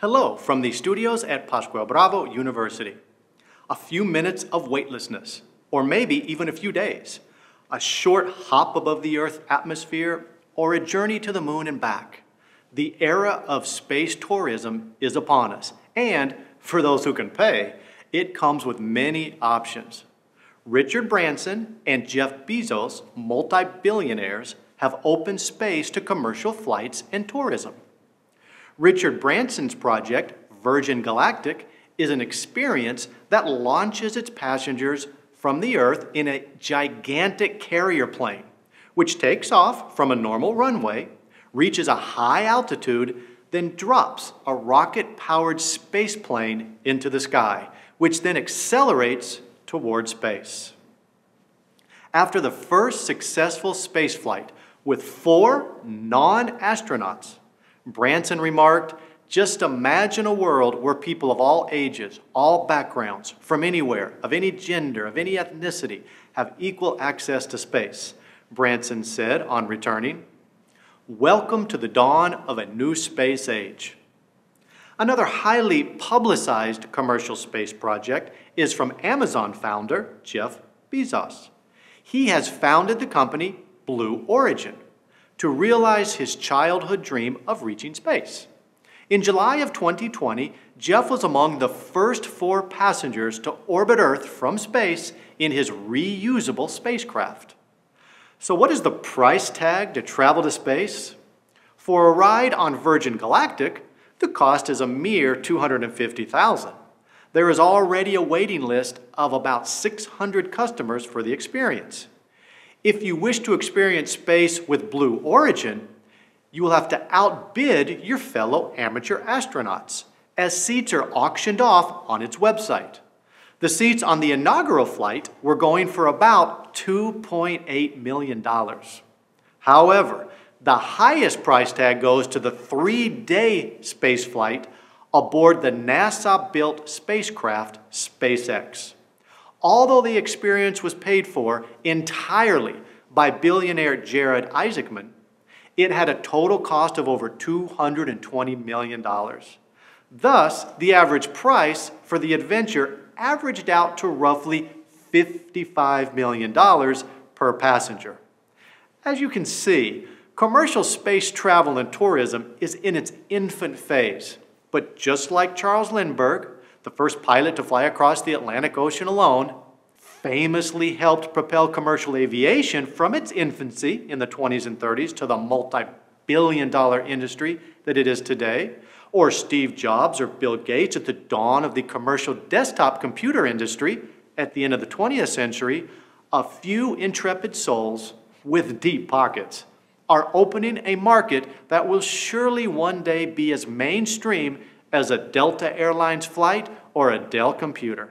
Hello from the studios at Pascual Bravo University. A few minutes of weightlessness, or maybe even a few days. A short hop above the Earth's atmosphere, or a journey to the moon and back. The era of space tourism is upon us, and for those who can pay, it comes with many options. Richard Branson and Jeff Bezos, multi-billionaires, have opened space to commercial flights and tourism. Richard Branson's project, Virgin Galactic, is an experience that launches its passengers from the Earth in a gigantic carrier plane, which takes off from a normal runway, reaches a high altitude, then drops a rocket-powered space plane into the sky, which then accelerates toward space. After the first successful spaceflight with four non-astronauts, Branson remarked, just imagine a world where people of all ages, all backgrounds, from anywhere, of any gender, of any ethnicity, have equal access to space. Branson said on returning, Welcome to the dawn of a new space age. Another highly publicized commercial space project is from Amazon founder Jeff Bezos. He has founded the company Blue Origin, to realize his childhood dream of reaching space. In July of 2020, Jeff was among the first four passengers to orbit Earth from space in his reusable spacecraft. So what is the price tag to travel to space? For a ride on Virgin Galactic, the cost is a mere 250,000. There is already a waiting list of about 600 customers for the experience. If you wish to experience space with Blue Origin, you will have to outbid your fellow amateur astronauts, as seats are auctioned off on its website. The seats on the inaugural flight were going for about $2.8 million. However, the highest price tag goes to the three-day space flight aboard the NASA-built spacecraft SpaceX although the experience was paid for entirely by billionaire Jared Isaacman, it had a total cost of over $220 million. Thus, the average price for the adventure averaged out to roughly $55 million per passenger. As you can see, commercial space travel and tourism is in its infant phase. But just like Charles Lindbergh, the first pilot to fly across the Atlantic Ocean alone famously helped propel commercial aviation from its infancy in the 20s and 30s to the multi-billion dollar industry that it is today, or Steve Jobs or Bill Gates at the dawn of the commercial desktop computer industry at the end of the 20th century, a few intrepid souls with deep pockets are opening a market that will surely one day be as mainstream as a Delta Airlines flight or a Dell computer.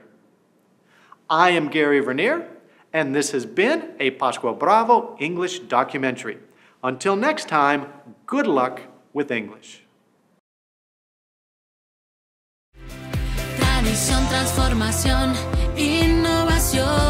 I am Gary Vernier, and this has been a Pasqua Bravo English documentary. Until next time, good luck with English. Tradición, transformación, innovación.